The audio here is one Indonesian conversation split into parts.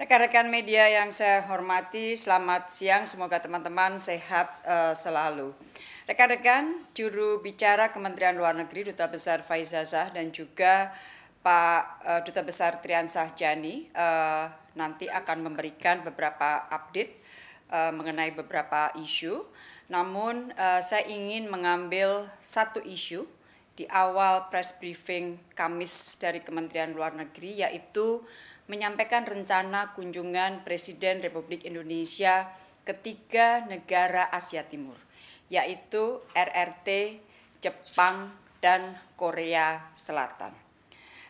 Rekan-rekan media yang saya hormati, selamat siang. Semoga teman-teman sehat uh, selalu. Rekan-rekan, juru bicara Kementerian Luar Negeri Duta Besar Faizazah dan juga Pak uh, Duta Besar Triansah Sahjani uh, eh, nanti akan memberikan beberapa update uh, mengenai beberapa isu. Namun uh, saya ingin mengambil satu isu di awal press briefing Kamis dari Kementerian Luar Negeri yaitu menyampaikan rencana kunjungan Presiden Republik Indonesia ketiga negara Asia Timur, yaitu RRT, Jepang, dan Korea Selatan.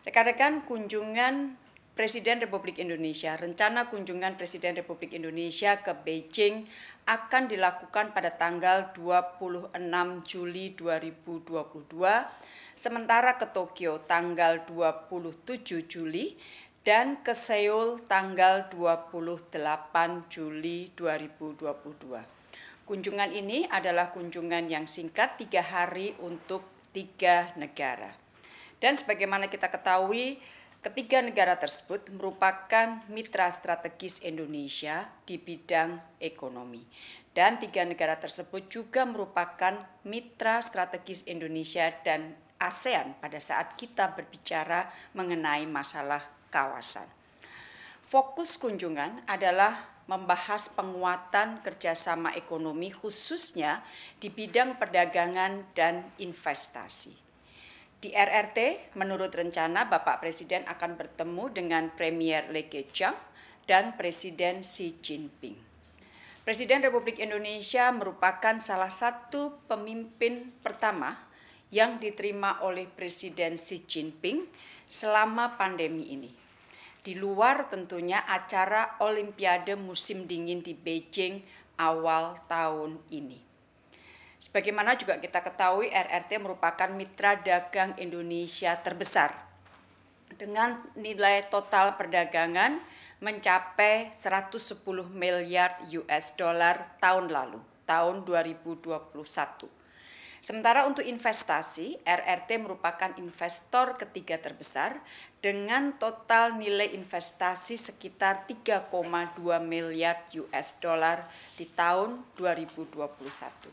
Rekan-rekan, kunjungan Presiden Republik Indonesia, rencana kunjungan Presiden Republik Indonesia ke Beijing akan dilakukan pada tanggal 26 Juli 2022, sementara ke Tokyo tanggal 27 Juli dan ke Seoul tanggal 28 Juli 2022. Kunjungan ini adalah kunjungan yang singkat tiga hari untuk tiga negara. Dan sebagaimana kita ketahui, ketiga negara tersebut merupakan mitra strategis Indonesia di bidang ekonomi. Dan tiga negara tersebut juga merupakan mitra strategis Indonesia dan ASEAN pada saat kita berbicara mengenai masalah kawasan. Fokus kunjungan adalah membahas penguatan kerjasama ekonomi khususnya di bidang perdagangan dan investasi. Di RRT, menurut rencana Bapak Presiden akan bertemu dengan Premier Lee Keqiang dan Presiden Xi Jinping. Presiden Republik Indonesia merupakan salah satu pemimpin pertama yang diterima oleh Presiden Xi Jinping selama pandemi ini di luar tentunya acara Olimpiade musim dingin di Beijing awal tahun ini. Sebagaimana juga kita ketahui, RRT merupakan mitra dagang Indonesia terbesar dengan nilai total perdagangan mencapai 110 miliar US dollar tahun lalu, tahun 2021. Sementara untuk investasi, RRT merupakan investor ketiga terbesar dengan total nilai investasi sekitar 3,2 miliar US dollar di tahun 2021.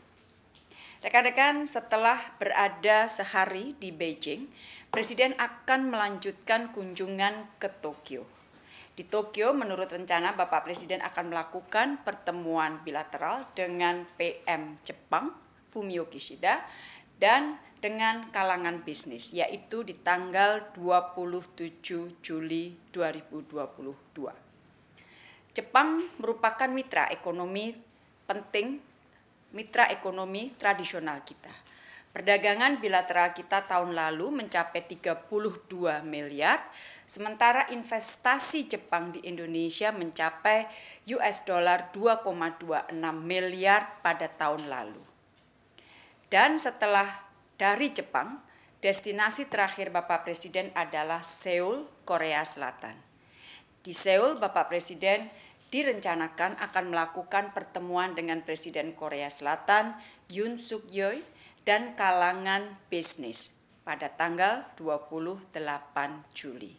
Rekan-rekan, setelah berada sehari di Beijing, Presiden akan melanjutkan kunjungan ke Tokyo. Di Tokyo, menurut rencana Bapak Presiden akan melakukan pertemuan bilateral dengan PM Jepang, Fumio Kishida, dan dengan kalangan bisnis yaitu di tanggal 27 Juli 2022. Jepang merupakan mitra ekonomi penting, mitra ekonomi tradisional kita. Perdagangan bilateral kita tahun lalu mencapai 32 miliar, sementara investasi Jepang di Indonesia mencapai US dollar 2,26 miliar pada tahun lalu. Dan setelah dari Jepang, destinasi terakhir Bapak Presiden adalah Seoul, Korea Selatan. Di Seoul, Bapak Presiden direncanakan akan melakukan pertemuan dengan Presiden Korea Selatan Yoon Suk Yeol dan kalangan bisnis pada tanggal 28 Juli.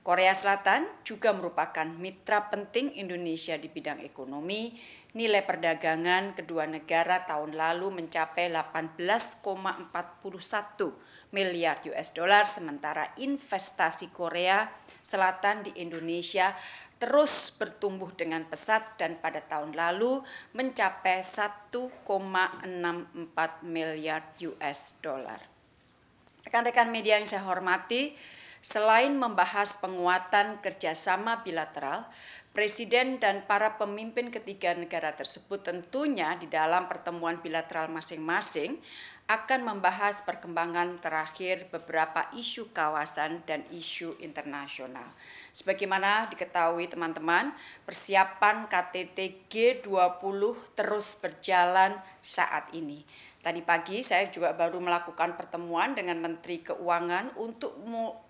Korea Selatan juga merupakan mitra penting Indonesia di bidang ekonomi, nilai perdagangan kedua negara tahun lalu mencapai 18,41 miliar US dollar sementara investasi Korea Selatan di Indonesia terus bertumbuh dengan pesat dan pada tahun lalu mencapai 1,64 miliar US dollar. Rekan-rekan media yang saya hormati, selain membahas penguatan kerjasama bilateral, Presiden dan para pemimpin ketiga negara tersebut tentunya di dalam pertemuan bilateral masing-masing akan membahas perkembangan terakhir beberapa isu kawasan dan isu internasional. Sebagaimana diketahui teman-teman, persiapan KTT G20 terus berjalan saat ini. Tadi pagi saya juga baru melakukan pertemuan dengan Menteri Keuangan untuk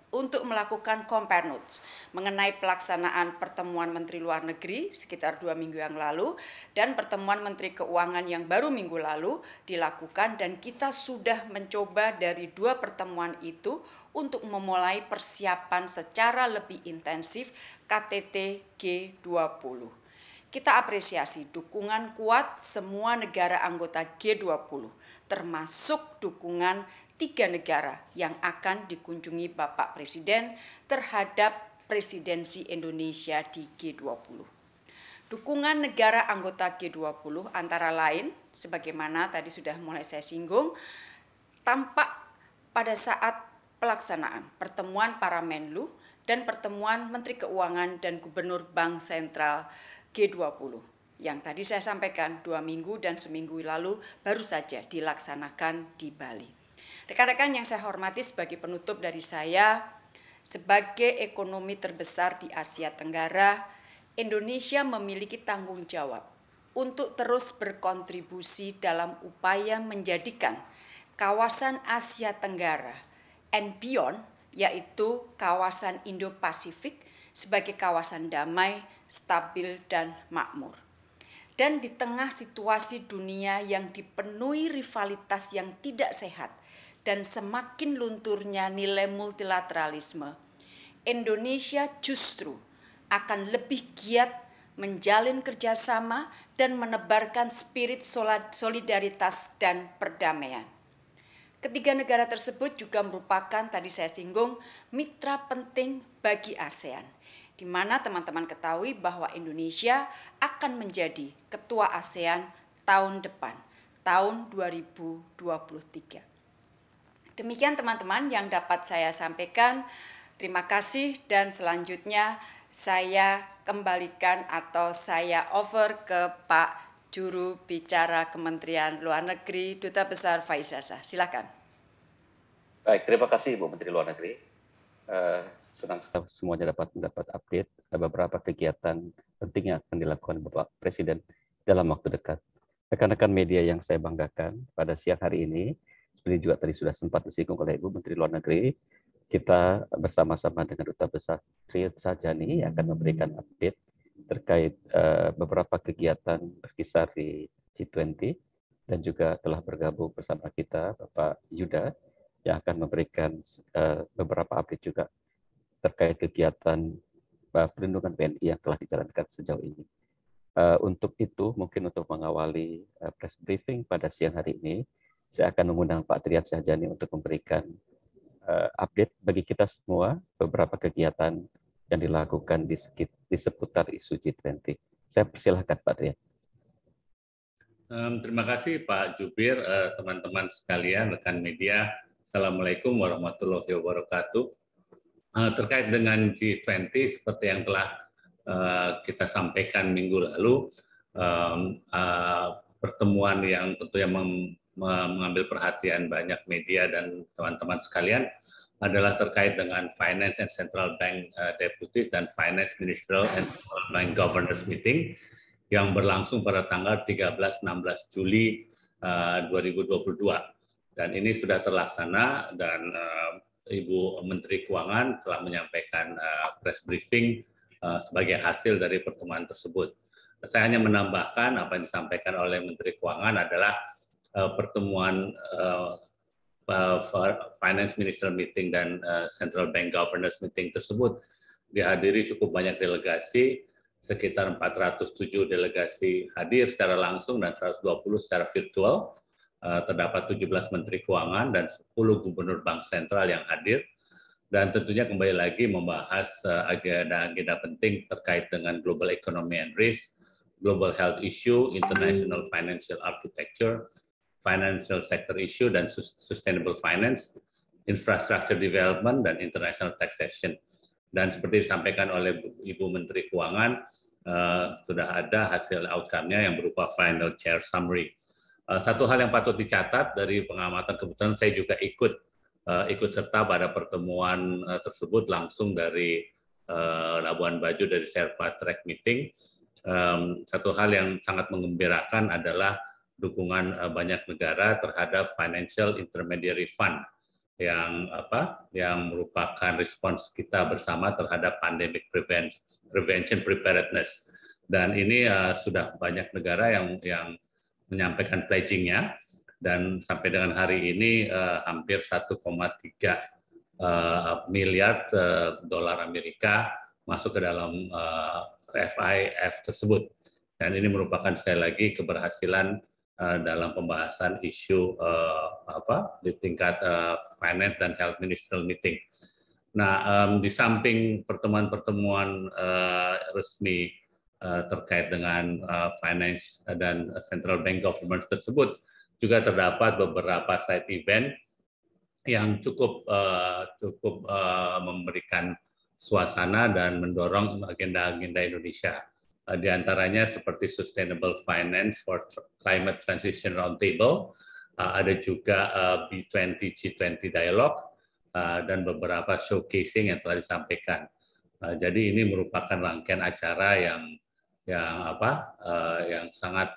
untuk melakukan compare notes mengenai pelaksanaan pertemuan Menteri Luar Negeri sekitar dua minggu yang lalu dan pertemuan Menteri Keuangan yang baru minggu lalu dilakukan dan kita sudah mencoba dari dua pertemuan itu untuk memulai persiapan secara lebih intensif KTT G20. Kita apresiasi dukungan kuat semua negara anggota G20 termasuk dukungan tiga negara yang akan dikunjungi Bapak Presiden terhadap presidensi Indonesia di G20. Dukungan negara anggota G20 antara lain, sebagaimana tadi sudah mulai saya singgung, tampak pada saat pelaksanaan pertemuan para Menlu dan pertemuan Menteri Keuangan dan Gubernur Bank Sentral G20 yang tadi saya sampaikan dua minggu dan seminggu lalu baru saja dilaksanakan di Bali. Rekan-rekan yang saya hormati sebagai penutup dari saya, sebagai ekonomi terbesar di Asia Tenggara, Indonesia memiliki tanggung jawab untuk terus berkontribusi dalam upaya menjadikan kawasan Asia Tenggara and beyond, yaitu kawasan Indo-Pasifik sebagai kawasan damai, stabil, dan makmur. Dan di tengah situasi dunia yang dipenuhi rivalitas yang tidak sehat, dan semakin lunturnya nilai multilateralisme, Indonesia justru akan lebih giat menjalin kerjasama dan menebarkan spirit solidaritas dan perdamaian. Ketiga negara tersebut juga merupakan, tadi saya singgung, mitra penting bagi ASEAN, di mana teman-teman ketahui bahwa Indonesia akan menjadi ketua ASEAN tahun depan, tahun 2023. Demikian teman-teman yang dapat saya sampaikan. Terima kasih dan selanjutnya saya kembalikan atau saya over ke Pak juru bicara Kementerian Luar Negeri Duta Besar Faizasa. Silakan. Baik, terima kasih Bu Menteri Luar Negeri. Uh, senang semuanya dapat mendapat update beberapa kegiatan penting yang akan dilakukan Bapak Presiden dalam waktu dekat. Rekan-rekan media yang saya banggakan pada siang hari ini, ini juga tadi sudah sempat disinggung oleh Ibu Menteri Luar Negeri. Kita bersama-sama dengan Duta Besar Tri Sajani akan memberikan update terkait uh, beberapa kegiatan berkisar di G20 dan juga telah bergabung bersama kita Bapak Yuda yang akan memberikan uh, beberapa update juga terkait kegiatan uh, perlindungan PNI yang telah dijalankan sejauh ini. Uh, untuk itu, mungkin untuk mengawali uh, press briefing pada siang hari ini, saya akan mengundang Pak Triat Syahjani untuk memberikan uh, update bagi kita semua beberapa kegiatan yang dilakukan di, sekit, di seputar isu G20. Saya persilahkan Pak Triat. Um, terima kasih Pak Jubir, eh, teman-teman uh, sekalian, rekan media. Assalamualaikum warahmatullahi wabarakatuh. Uh, terkait dengan G20, seperti yang telah uh, kita sampaikan minggu lalu, um, uh, pertemuan yang tentunya mengambil perhatian banyak media dan teman-teman sekalian adalah terkait dengan Finance and Central Bank eh, Deputies dan Finance Ministerial and Bank Governors Meeting yang berlangsung pada tanggal 13-16 Juli eh, puluh 2022. Dan ini sudah terlaksana dan eh, Ibu Menteri Keuangan telah menyampaikan press briefing sebagai hasil dari pertemuan tersebut. Saya hanya menambahkan apa yang disampaikan oleh Menteri Keuangan adalah Eh, pertemuan eh, eh, Finance Minister Meeting dan Central Bank Governors Meeting tersebut dihadiri cukup banyak delegasi, sekitar 407 delegasi hadir secara langsung dan 120 secara virtual. terdapat 17 Menteri Keuangan dan 10 Gubernur Bank Sentral yang hadir. Dan tentunya kembali lagi membahas agenda-agenda penting terkait dengan global economy and risk, global health issue, international financial architecture, financial sector issue dan sustainable finance, infrastructure development dan international taxation. Dan seperti disampaikan oleh Ibu Menteri Keuangan, eh, sudah ada hasil outcome-nya yang berupa final chair summary. Eh, satu hal yang patut dicatat dari pengamatan kebetulan saya juga ikut eh, ikut serta pada pertemuan tersebut langsung dari Labuan Bajo dari Serpa Track Meeting. satu hal yang sangat mengembirakan adalah dukungan eh, banyak negara terhadap financial intermediary fund yang apa yang merupakan respons kita bersama terhadap pandemic prevention preparedness dan ini uh, sudah banyak negara yang yang menyampaikan pledgingnya dan sampai dengan hari ini uh, hampir 1,3 uh, miliar uh, dolar Amerika masuk ke dalam uh, FIF tersebut dan ini merupakan sekali lagi keberhasilan Eh, dalam pembahasan isu eh, apa di tingkat eh, finance dan health ministerial meeting. Nah, um, di samping pertemuan-pertemuan uh, resmi uh, terkait dengan uh, finance dan central bank government tersebut, juga terdapat beberapa side event yang cukup uh, cukup uh, memberikan suasana dan mendorong agenda-agenda Indonesia. Eh, di antaranya seperti Sustainable Finance for Climate Transition Roundtable, eh, ada juga eh, B20 G20 Dialogue, dan beberapa showcasing yang telah disampaikan. Jadi ini merupakan rangkaian acara yang yang apa yang sangat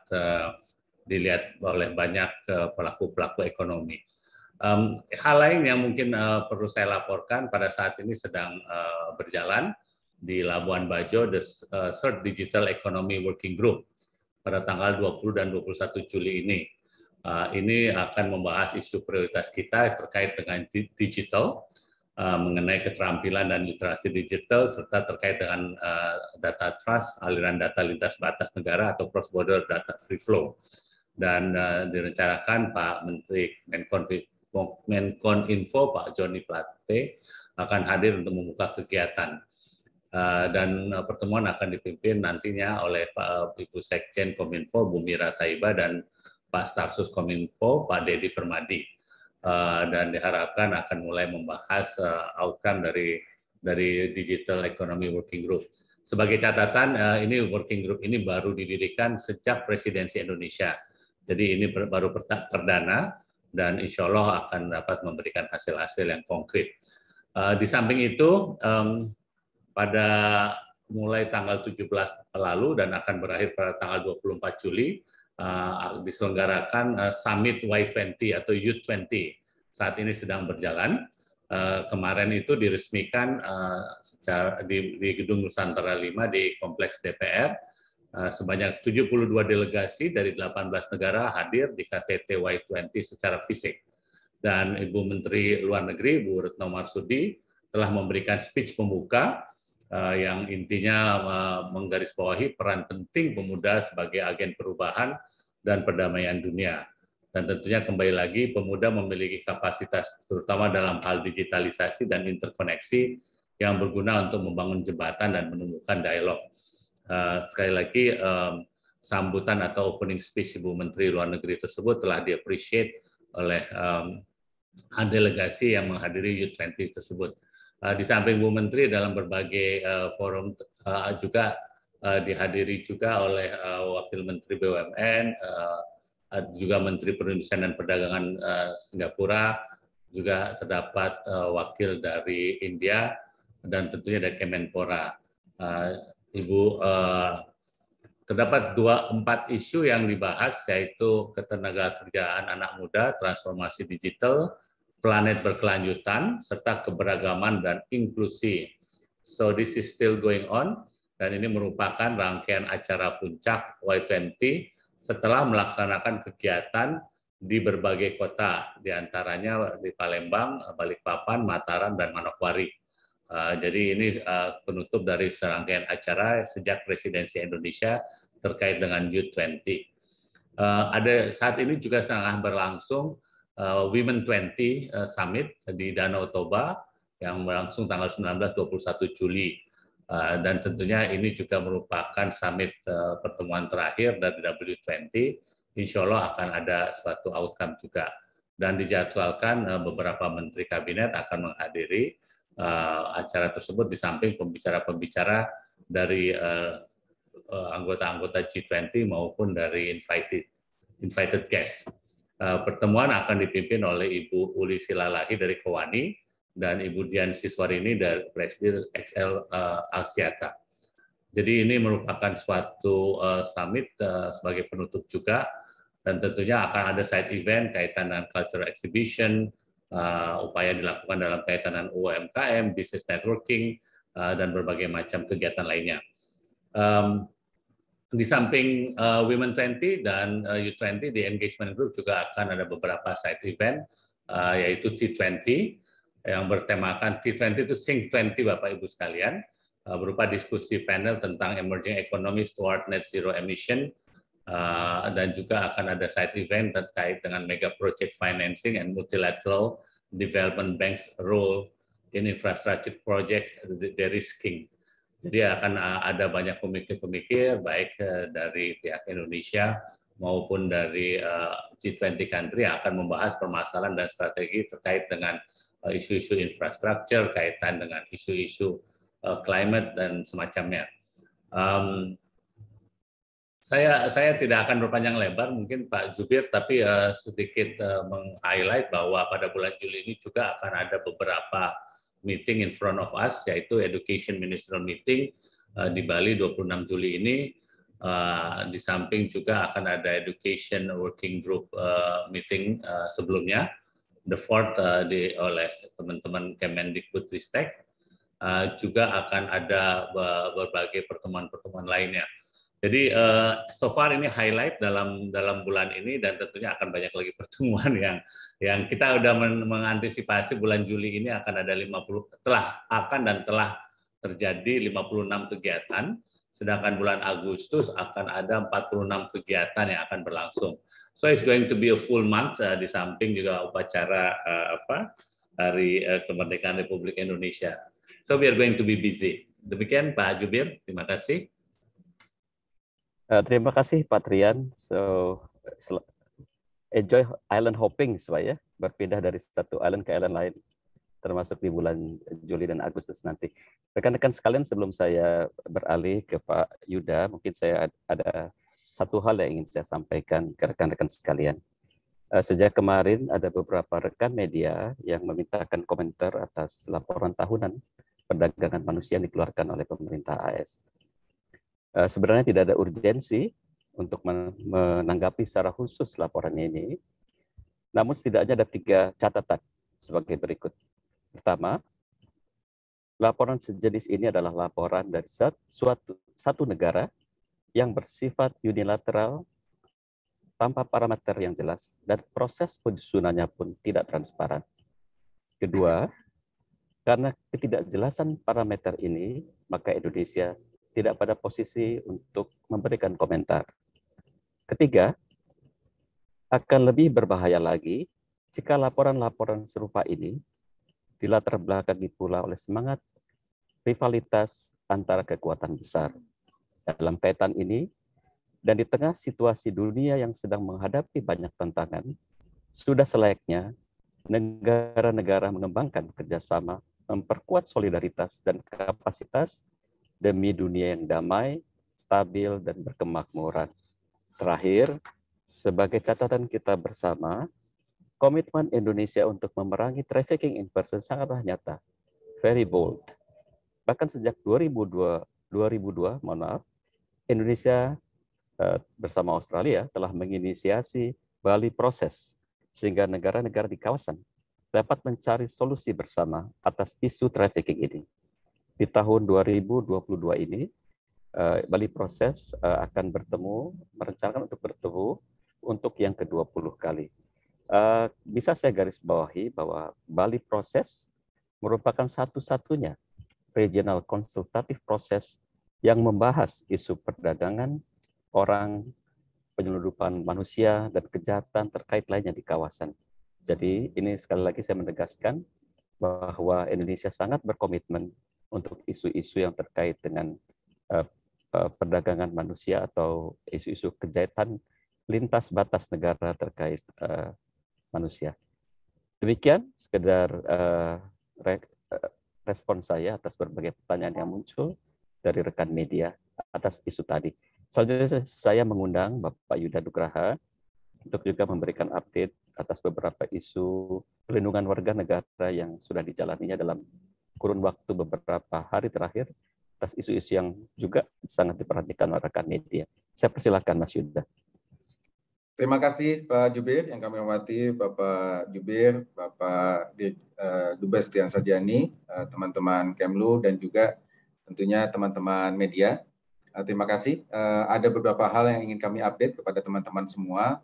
dilihat oleh banyak pelaku-pelaku ekonomi. Hal lain yang mungkin perlu saya laporkan pada saat ini sedang berjalan di Labuan Bajo, the uh, Third Digital Economy Working Group pada tanggal 20 dan 21 Juli ini. Uh, ini akan membahas isu prioritas kita terkait dengan digital, uh, mengenai keterampilan dan literasi digital, serta terkait dengan data trust, aliran data lintas batas negara atau cross-border data free flow. Dan direncanakan Pak Menteri Info Pak Joni Plate, akan hadir untuk membuka kegiatan Eh, dan eh, pertemuan akan dipimpin nantinya oleh Pak eh, Ibu Sekjen Kominfo Bumi Rataiba dan Pak Stafsus Kominfo Pak Dedi Permadi dan diharapkan akan mulai membahas outcome dari dari Digital Economy Working Group. Sebagai catatan ini working group ini baru didirikan sejak Presidensi Indonesia. Jadi ini baru perdana dan insya Allah akan dapat memberikan hasil-hasil yang konkret. Di samping itu, pada mulai tanggal 17 lalu dan akan berakhir pada tanggal 24 Juli uh, diselenggarakan uh, Summit Y20 atau U20. Saat ini sedang berjalan. Uh, kemarin itu diresmikan uh, secara di, di Gedung Nusantara 5 di Kompleks DPR uh, sebanyak 72 delegasi dari 18 negara hadir di KTT Y20 secara fisik. Dan Ibu Menteri Luar Negeri Bu Retno Marsudi telah memberikan speech pembuka Eh, yang intinya eh, menggarisbawahi peran penting pemuda sebagai agen perubahan dan perdamaian dunia. Dan tentunya kembali lagi pemuda memiliki kapasitas terutama dalam hal digitalisasi dan interkoneksi yang berguna untuk membangun jembatan dan menemukan dialog. Eh, sekali lagi sambutan atau opening speech Ibu Menteri Luar Negeri tersebut telah diapresiasi oleh delegasi yang menghadiri U20 tersebut. Eh, di samping Bu Menteri dalam berbagai eh, forum eh, juga dihadiri juga oleh Wakil Menteri BUMN, juga Menteri Perindustrian dan Perdagangan Singapura, juga terdapat wakil dari India dan tentunya ada Kemenpora. Ibu terdapat dua empat isu yang dibahas yaitu ketenaga kerjaan anak muda, transformasi digital, planet berkelanjutan, serta keberagaman dan inklusi. So this is still going on, dan ini merupakan rangkaian acara puncak Y20 setelah melaksanakan kegiatan di berbagai kota, diantaranya di Palembang, Balikpapan, Mataram, dan Manokwari. Uh, jadi ini uh, penutup dari serangkaian acara sejak Presidensi Indonesia terkait dengan U20. Uh, ah, ada saat ini juga setengah berlangsung uh, Women 20 uh, eh, Summit di Danau Toba yang berlangsung tanggal 19-21 Juli. Uh, dan tentunya ini juga merupakan summit uh, pertemuan terakhir dari W20. Insya Allah akan ada suatu outcome juga. Dan dijadwalkan uh, beberapa menteri kabinet akan menghadiri uh, acara tersebut di samping pembicara-pembicara dari anggota anggota-anggota G20 maupun dari invited invited guest. Eh, pertemuan akan dipimpin oleh Ibu Uli Silalahi dari Kewani dan Ibu Dian Siswarini dari Presiden XL eh, Asiata. Jadi ini merupakan suatu eh, summit sebagai penutup juga dan tentunya akan ada side event kaitan dengan cultural exhibition, upaya dilakukan dalam kaitan dengan UMKM, business networking, dan berbagai macam kegiatan lainnya di samping uh, Women 20 dan uh, eh, U20 di engagement group juga akan ada beberapa side event uh, yaitu T20 yang bertemakan T20 itu Think 20 Bapak Ibu sekalian uh, berupa diskusi panel tentang emerging economies toward net zero emission uh, dan juga akan ada side event terkait dengan mega project financing and multilateral development banks role in infrastructure project de-risking. Jadi akan eh, ada banyak pemikir-pemikir baik eh, dari pihak Indonesia maupun dari eh, G20 country yang akan membahas permasalahan dan strategi terkait dengan isu-isu infrastruktur, kaitan dengan isu-isu climate dan semacamnya. Um, saya saya tidak akan berpanjang lebar mungkin Pak Jubir tapi uh, sedikit uh, meng-highlight bahwa pada bulan Juli ini juga akan ada beberapa meeting in front of us, yaitu Education Ministerial Meeting uh, di Bali 26 Juli ini. Uh, di samping juga akan ada Education Working Group uh, meeting sebelumnya, the fourth di, oleh teman-teman Kemendikbudristek. Uh, juga akan ada berbagai pertemuan-pertemuan lainnya. Jadi uh, so far ini highlight dalam dalam bulan ini dan tentunya akan banyak lagi pertemuan yang yang kita sudah men mengantisipasi bulan Juli ini akan ada 50 telah akan dan telah terjadi 56 kegiatan sedangkan bulan Agustus akan ada 46 kegiatan yang akan berlangsung. So it's going to be a full month uh, di samping juga upacara uh, apa hari uh, kemerdekaan Republik Indonesia. So we are going to be busy. Demikian Pak Jubir, terima kasih. Uh, terima kasih Pak Trian. So enjoy island hopping supaya berpindah dari satu island ke island lain termasuk di bulan Juli dan Agustus nanti. Rekan-rekan sekalian sebelum saya beralih ke Pak Yuda, mungkin saya ada satu hal yang ingin saya sampaikan ke rekan-rekan sekalian. Eh, sejak kemarin ada beberapa rekan media yang memintakan komentar atas laporan tahunan perdagangan manusia yang dikeluarkan oleh pemerintah AS. Eh, sebenarnya tidak ada urgensi untuk menanggapi secara khusus laporan ini. Namun setidaknya ada tiga catatan sebagai berikut. Pertama, laporan sejenis ini adalah laporan dari suatu satu negara yang bersifat unilateral tanpa parameter yang jelas dan proses penyusunannya pun tidak transparan. Kedua, karena ketidakjelasan parameter ini, maka Indonesia tidak pada posisi untuk memberikan komentar. Ketiga, akan lebih berbahaya lagi jika laporan-laporan serupa ini dilatar belakangi pula oleh semangat rivalitas antara kekuatan besar. Dalam kaitan ini, dan di tengah situasi dunia yang sedang menghadapi banyak tantangan, sudah selayaknya negara-negara mengembangkan kerjasama, memperkuat solidaritas dan kapasitas demi dunia yang damai, stabil, dan berkemakmuran. Terakhir, sebagai catatan kita bersama, komitmen Indonesia untuk memerangi trafficking in person sangatlah nyata, very bold. Bahkan sejak 2002, 2002 mohon maaf, Indonesia eh, bersama Australia telah menginisiasi Bali Proses, sehingga negara-negara di kawasan dapat mencari solusi bersama atas isu trafficking ini di tahun 2022 ini eh, Bali Proses eh, akan bertemu, merencanakan untuk bertemu untuk yang ke-20 kali. Eh, bisa saya garis bawahi bahwa Bali Proses merupakan satu-satunya regional konsultatif proses yang membahas isu perdagangan orang, penyeludupan manusia, dan kejahatan terkait lainnya di kawasan. Jadi ini sekali lagi saya menegaskan bahwa Indonesia sangat berkomitmen untuk isu-isu yang terkait dengan uh, uh, perdagangan manusia atau isu-isu kejahatan lintas batas negara terkait uh, manusia. Demikian sekedar uh, re respon saya atas berbagai pertanyaan yang muncul dari rekan media atas isu tadi. Selanjutnya saya mengundang Bapak Yuda Dugraha untuk juga memberikan update atas beberapa isu perlindungan warga negara yang sudah dijalaninya dalam kurun waktu beberapa hari terakhir atas isu-isu yang juga sangat diperhatikan oleh rekan media. Saya persilakan Mas Yuda. Terima kasih Pak Jubir yang kami hormati, Bapak Jubir, Bapak eh, Dubes Tian Sarjani, eh, teman-teman Kemlu, dan juga tentunya teman-teman media. Eh, terima kasih. Ada beberapa hal yang ingin kami update kepada teman-teman semua.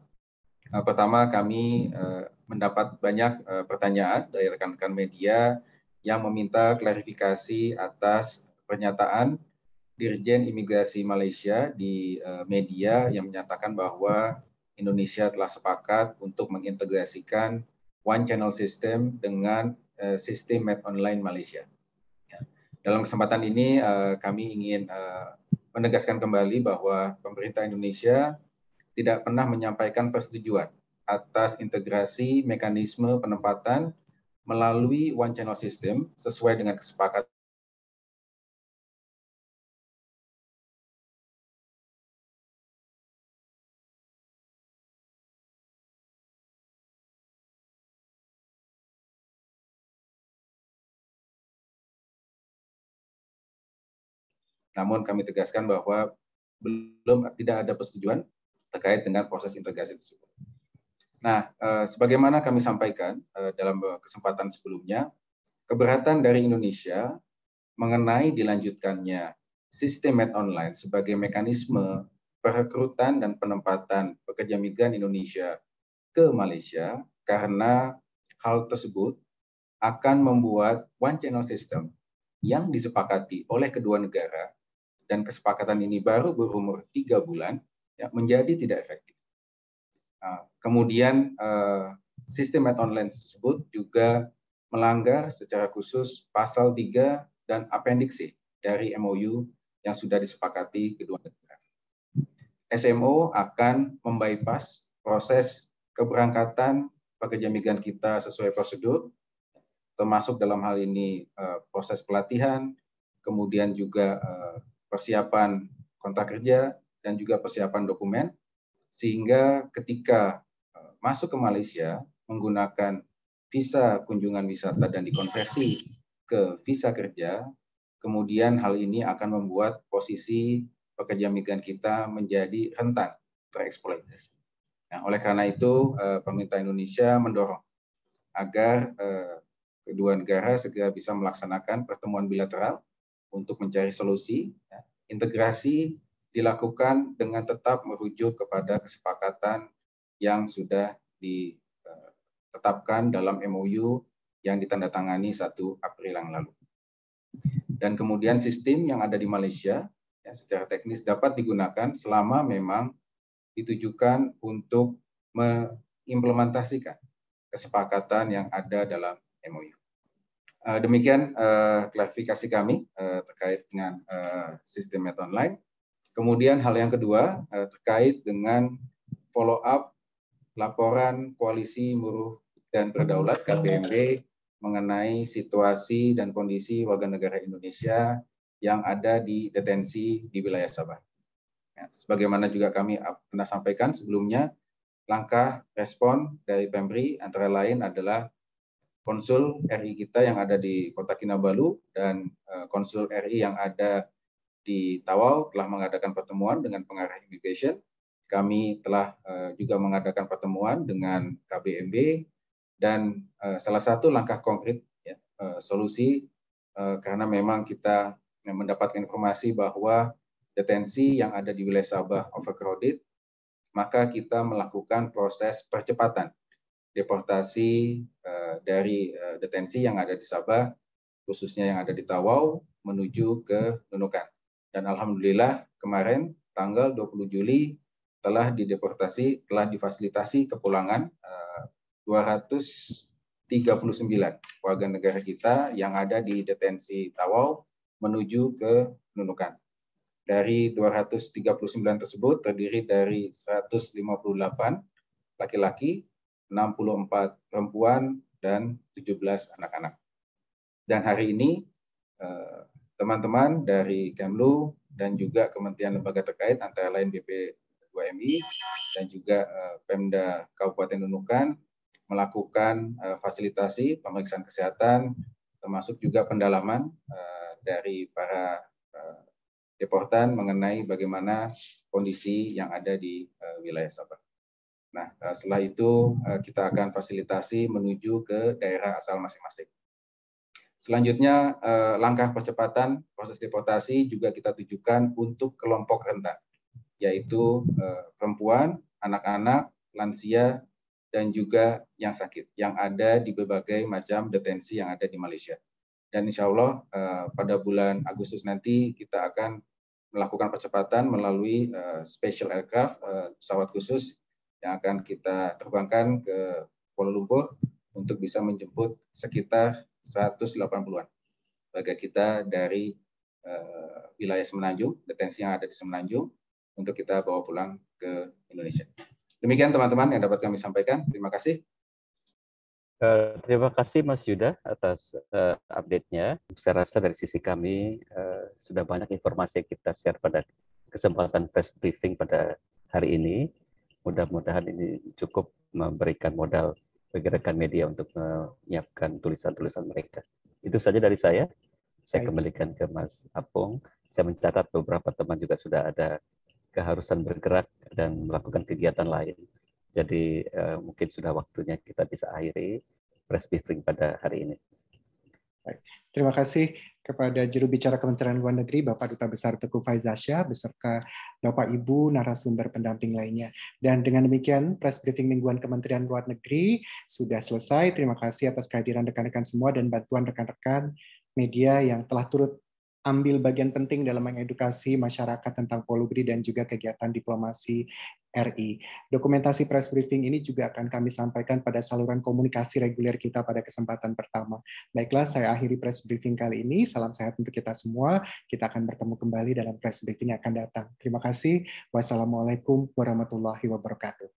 Pertama, kami mendapat banyak pertanyaan dari rekan-rekan media yang meminta klarifikasi atas pernyataan Dirjen Imigrasi Malaysia di eh, media yang menyatakan bahwa Indonesia telah sepakat untuk mengintegrasikan one channel system dengan eh, sistem Med Online Malaysia. Ya. Dalam kesempatan ini eh, kami ingin menegaskan kembali bahwa pemerintah Indonesia tidak pernah menyampaikan persetujuan atas integrasi mekanisme penempatan melalui one channel system sesuai dengan kesepakatan Namun kami tegaskan bahwa belum tidak ada persetujuan terkait dengan proses integrasi tersebut. Nah, eh, sebagaimana kami sampaikan eh, dalam eh, kesempatan sebelumnya, keberatan dari Indonesia mengenai dilanjutkannya sistem med online sebagai mekanisme perekrutan dan penempatan pekerja migran Indonesia ke Malaysia karena hal tersebut akan membuat one channel system yang disepakati oleh kedua negara dan kesepakatan ini baru berumur tiga bulan ya, menjadi tidak efektif. Nah, kemudian uh, sistem ad online tersebut juga melanggar secara khusus pasal 3 dan appendix dari MOU yang sudah disepakati kedua negara. SMO akan membypass proses keberangkatan pekerja migran kita sesuai prosedur, termasuk dalam hal ini uh, proses pelatihan, kemudian juga uh, persiapan kontrak kerja, dan juga persiapan dokumen, sehingga ketika e, masuk ke Malaysia menggunakan visa kunjungan wisata dan dikonversi ke visa kerja, kemudian hal ini akan membuat posisi pekerja migran kita menjadi rentan tereksploitasi. Nah, oleh karena itu, e, pemerintah Indonesia mendorong agar e, kedua negara segera bisa melaksanakan pertemuan bilateral untuk mencari solusi, ya, integrasi dilakukan dengan tetap merujuk kepada kesepakatan yang sudah ditetapkan dalam MOU yang ditandatangani 1 April yang lalu. Dan kemudian sistem yang ada di Malaysia ya, secara teknis dapat digunakan selama memang ditujukan untuk mengimplementasikan kesepakatan yang ada dalam MOU. Eh, demikian eh, klarifikasi kami eh, terkait dengan sistem meta online. Kemudian hal yang kedua eh, terkait dengan follow up laporan koalisi buruh dan berdaulat KPMB mengenai situasi dan kondisi warga negara Indonesia yang ada di detensi di wilayah Sabah. Ya, sebagaimana juga kami pernah sampaikan sebelumnya, langkah respon dari Pemri antara lain adalah konsul RI kita yang ada di Kota Kinabalu dan eh, konsul RI yang ada di Tawau telah mengadakan pertemuan dengan pengarah immigration. Kami telah eh, juga mengadakan pertemuan dengan KBMB dan eh, salah satu langkah konkret ya, eh, solusi karena memang kita mendapatkan informasi bahwa detensi yang ada di wilayah Sabah overcrowded, maka kita melakukan proses percepatan deportasi dari detensi yang ada di Sabah, khususnya yang ada di Tawau, menuju ke Nunukan. Dan alhamdulillah kemarin tanggal 20 Juli telah dideportasi, telah difasilitasi kepulangan eh, uh, 239 warga negara kita yang ada di detensi Tawau menuju ke Nunukan. Dari 239 tersebut terdiri dari 158 laki-laki, 64 perempuan, dan 17 anak-anak. Dan hari ini eh, teman-teman dari Kemlu dan juga kementerian lembaga terkait antara lain BP2MI dan juga eh, Pemda Kabupaten Nunukan melakukan eh, fasilitasi pemeriksaan kesehatan termasuk juga pendalaman eh, dari para deportan mengenai bagaimana kondisi yang ada di wilayah Sabah. Nah, setelah itu kita akan fasilitasi menuju ke daerah asal masing-masing. Selanjutnya, eh, langkah percepatan proses deportasi juga kita tujukan untuk kelompok rentan, yaitu eh, perempuan, anak-anak, lansia, dan juga yang sakit, yang ada di berbagai macam detensi yang ada di Malaysia. Dan insya Allah eh, pada bulan Agustus nanti kita akan melakukan percepatan melalui special aircraft, pesawat khusus yang akan kita terbangkan ke Kuala Lumpur untuk bisa menjemput sekitar 180-an warga kita dari uh, wilayah Semenanjung, detensi yang ada di Semenanjung, untuk kita bawa pulang ke Indonesia. Demikian teman-teman yang dapat kami sampaikan. Terima kasih. Uh, terima kasih Mas Yuda atas uh, update-nya. Saya rasa dari sisi kami uh, sudah banyak informasi yang kita share pada kesempatan press briefing pada hari ini. Mudah-mudahan ini cukup memberikan modal Gerakan media untuk menyiapkan tulisan-tulisan mereka. Itu saja dari saya. Saya kembalikan ke Mas Apung. Saya mencatat beberapa teman juga sudah ada keharusan bergerak dan melakukan kegiatan lain. Jadi eh, mungkin sudah waktunya kita bisa akhiri press briefing pada hari ini. Baik. Terima kasih kepada juru bicara Kementerian Luar Negeri Bapak Duta Besar Teguh Faizasya beserta Bapak Ibu narasumber pendamping lainnya. Dan dengan demikian press briefing mingguan Kementerian Luar Negeri sudah selesai. Terima kasih atas kehadiran rekan-rekan semua dan bantuan rekan-rekan media yang telah turut ambil bagian penting dalam mengedukasi masyarakat tentang polubri dan juga kegiatan diplomasi RI. Dokumentasi press briefing ini juga akan kami sampaikan pada saluran komunikasi reguler kita pada kesempatan pertama. Baiklah, saya akhiri press briefing kali ini. Salam sehat untuk kita semua. Kita akan bertemu kembali dalam press briefing yang akan datang. Terima kasih. Wassalamualaikum warahmatullahi wabarakatuh.